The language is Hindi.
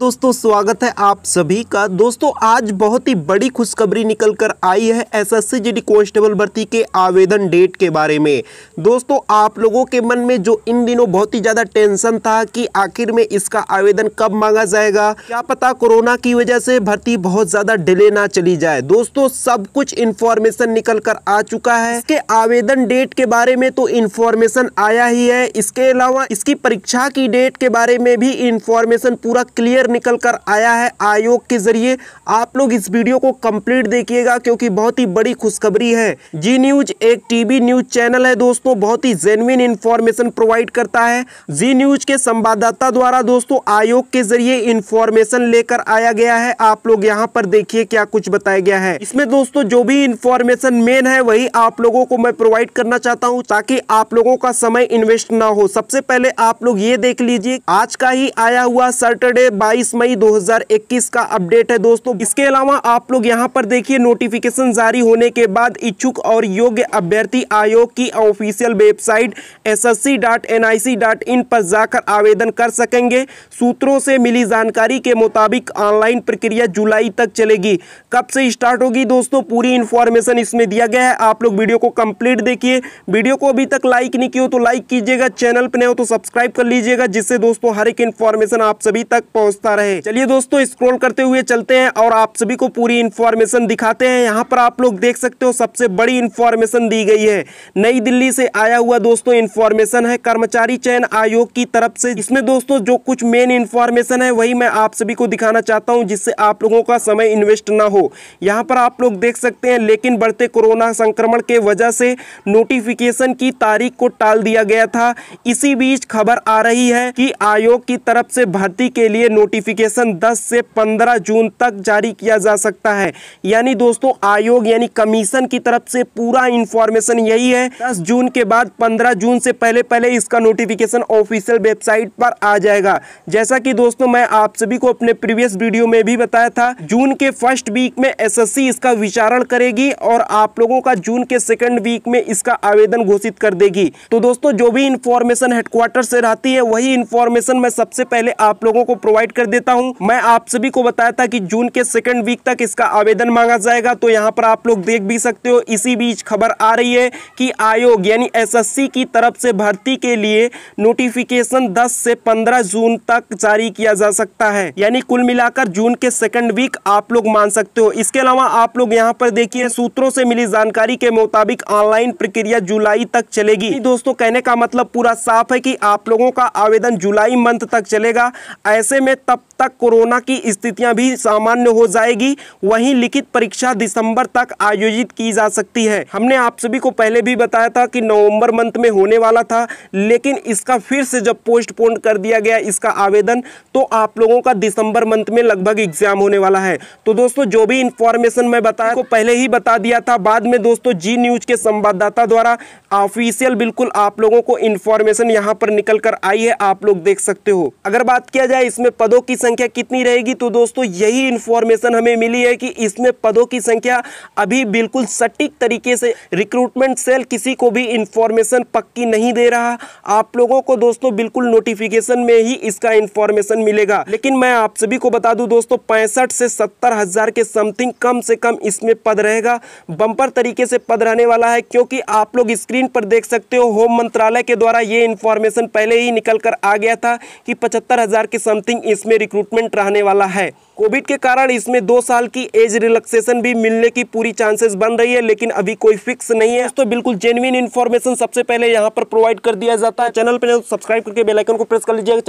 दोस्तों स्वागत है आप सभी का दोस्तों आज बहुत ही बड़ी खुशखबरी निकल कर आई है एसएससी जीडी कांस्टेबल भर्ती के आवेदन डेट के बारे में दोस्तों आप लोगों के मन में जो इन दिनों बहुत ही ज़्यादा टेंशन था कि आखिर में इसका आवेदन कब मांगा जाएगा क्या पता कोरोना की वजह से भर्ती बहुत ज़्यादा डिले ना चली जाए दोस्तों सब कुछ इन्फॉर्मेशन निकल कर आ चुका है इसके आवेदन डेट के बारे में तो इन्फॉर्मेशन आया ही है इसके अलावा इसकी परीक्षा की डेट के बारे में भी इन्फॉर्मेशन पूरा क्लियर बाहर निकल कर आया है आयोग के जरिए आप लोग इस वीडियो को कंप्लीट देखिएगा क्योंकि बहुत ही बड़ी खुशखबरी है जी न्यूज एक टीवी न्यूज चैनल है दोस्तों बहुत ही जेनविन इन्फॉर्मेशन प्रोवाइड करता है जी न्यूज के संवाददाता द्वारा दोस्तों आयोग के जरिए इन्फॉर्मेशन लेकर आया गया है आप लोग यहाँ पर देखिए क्या कुछ बताया गया है इसमें दोस्तों जो भी इन्फॉर्मेशन मेन है वही आप लोगों को मैं प्रोवाइड करना चाहता हूँ ताकि आप लोगों का समय इन्वेस्ट ना हो सबसे पहले आप लोग ये देख लीजिए आज का ही आया हुआ सैटरडे बाई 27 मई 2021 का अपडेट है दोस्तों इसके अलावा आप लोग यहां पर देखिए नोटिफिकेशन जारी होने के बाद इच्छुक और योग्य अभ्यर्थी आयोग की ऑफिशियल वेबसाइट एसएससी.एनआईसी.इन पर जाकर आवेदन कर सकेंगे सूत्रों से मिली जानकारी के मुताबिक ऑनलाइन प्रक्रिया जुलाई तक चलेगी कब से स्टार्ट होगी दोस्तों पूरी इन्फॉर्मेशन इसमें दिया गया है आप लोग वीडियो को कंप्लीट देखिए वीडियो को अभी तक लाइक नहीं किया तो लाइक कीजिएगा चैनल पर नहीं हो तो सब्सक्राइब कर लीजिएगा जिससे दोस्तों हर एक इन्फॉर्मेशन आप सभी तक पहुँचता रास्ता रहे चलिए दोस्तों स्क्रॉल करते हुए चलते हैं और आप सभी को पूरी इन्फॉर्मेशन दिखाते हैं यहाँ पर आप लोग देख सकते हो सबसे बड़ी इन्फॉर्मेशन दी गई है नई दिल्ली से आया हुआ दोस्तों इन्फॉर्मेशन है कर्मचारी चयन आयोग की तरफ से इसमें दोस्तों जो कुछ मेन इन्फॉर्मेशन है वही मैं आप सभी को दिखाना चाहता हूँ जिससे आप लोगों का समय इन्वेस्ट ना हो यहाँ पर आप लोग देख सकते हैं लेकिन बढ़ते कोरोना संक्रमण के वजह से नोटिफिकेशन की तारीख को टाल दिया गया था इसी बीच खबर आ रही है कि आयोग की तरफ से भर्ती के लिए नोटिस नोटिफिकेशन 10 से 15 जून तक जारी किया जा सकता है यानी दोस्तों आयोग यानी कमीशन की तरफ से पूरा इंफॉर्मेशन यही है 10 जून के बाद 15 जून से पहले पहले इसका नोटिफिकेशन ऑफिशियल वेबसाइट पर आ जाएगा जैसा कि दोस्तों मैं आप सभी को अपने प्रीवियस वीडियो में भी बताया था जून के फर्स्ट वीक में एस इसका विचारण करेगी और आप लोगों का जून के सेकेंड वीक में इसका आवेदन घोषित कर देगी तो दोस्तों जो भी इंफॉर्मेशन हेडक्वार्टर से रहती है वही इंफॉर्मेशन मैं सबसे पहले आप लोगों को प्रोवाइड कर कर देता हूँ मैं आप सभी को बताया था कि जून के सेकेंड वीक तक इसका आवेदन मांगा जाएगा तो यहाँ पर आप लोग देख भी सकते हो इसी बीच खबर आ रही है कि आयोग यानी एसएससी की तरफ से भर्ती के लिए नोटिफिकेशन 10 से 15 जून तक जारी किया जा सकता है यानी कुल मिलाकर जून के सेकंड वीक आप लोग मान सकते हो इसके अलावा आप लोग यहाँ पर देखिए सूत्रों से मिली जानकारी के मुताबिक ऑनलाइन प्रक्रिया जुलाई तक चलेगी दोस्तों कहने का मतलब पूरा साफ है कि आप लोगों का आवेदन जुलाई मंथ तक चलेगा ऐसे में तब तब तक कोरोना की स्थितियां भी सामान्य हो जाएगी वहीं लिखित परीक्षा दिसंबर तक आयोजित की जा सकती है हमने आप सभी को पहले भी बताया था कि नवंबर मंथ में होने वाला था लेकिन इसका फिर से जब पोस्टपोन कर दिया गया इसका आवेदन तो आप लोगों का दिसंबर मंथ में लगभग एग्जाम होने वाला है तो दोस्तों जो भी इंफॉर्मेशन मैं बताया को पहले ही बता दिया था बाद में दोस्तों जी न्यूज के संवाददाता द्वारा ऑफिशियल बिल्कुल आप लोगों को इन्फॉर्मेशन यहाँ पर निकल कर आई है आप लोग देख सकते हो अगर बात किया जाए इसमें पदों की संख्या कितनी रहेगी तो दोस्तों यही इंफॉर्मेशन हमें मिली है कि इसमें पदों की संख्या अभी बिल्कुल सटीक तरीके से रिक्रूटमेंट सेल किसी को भी इंफॉर्मेशन पक्की नहीं दे रहा आप लोगों को दोस्तों बिल्कुल नोटिफिकेशन में ही इसका इंफॉर्मेशन मिलेगा लेकिन मैं आप सभी को बता दूं दोस्तों पैंसठ से सत्तर हजार के समथिंग कम से कम इसमें पद रहेगा बंपर तरीके से पद रहने वाला है क्योंकि आप लोग स्क्रीन पर देख सकते हो होम मंत्रालय के द्वारा ये इंफॉर्मेशन पहले ही निकल कर आ गया था कि पचहत्तर हजार के समथिंग इसमें इसमें रिक्रूटमेंट रहने वाला है कोविड के कारण इसमें दो साल की एज रिलैक्सेशन भी मिलने की पूरी चांसेस बन रही है लेकिन अभी कोई फिक्स नहीं है तो बिल्कुल जेनुइन इन्फॉर्मेशन सबसे पहले यहाँ पर प्रोवाइड कर दिया जाता है चैनल पर सब्सक्राइब करके बेलाइकन को प्रेस कर लीजिएगा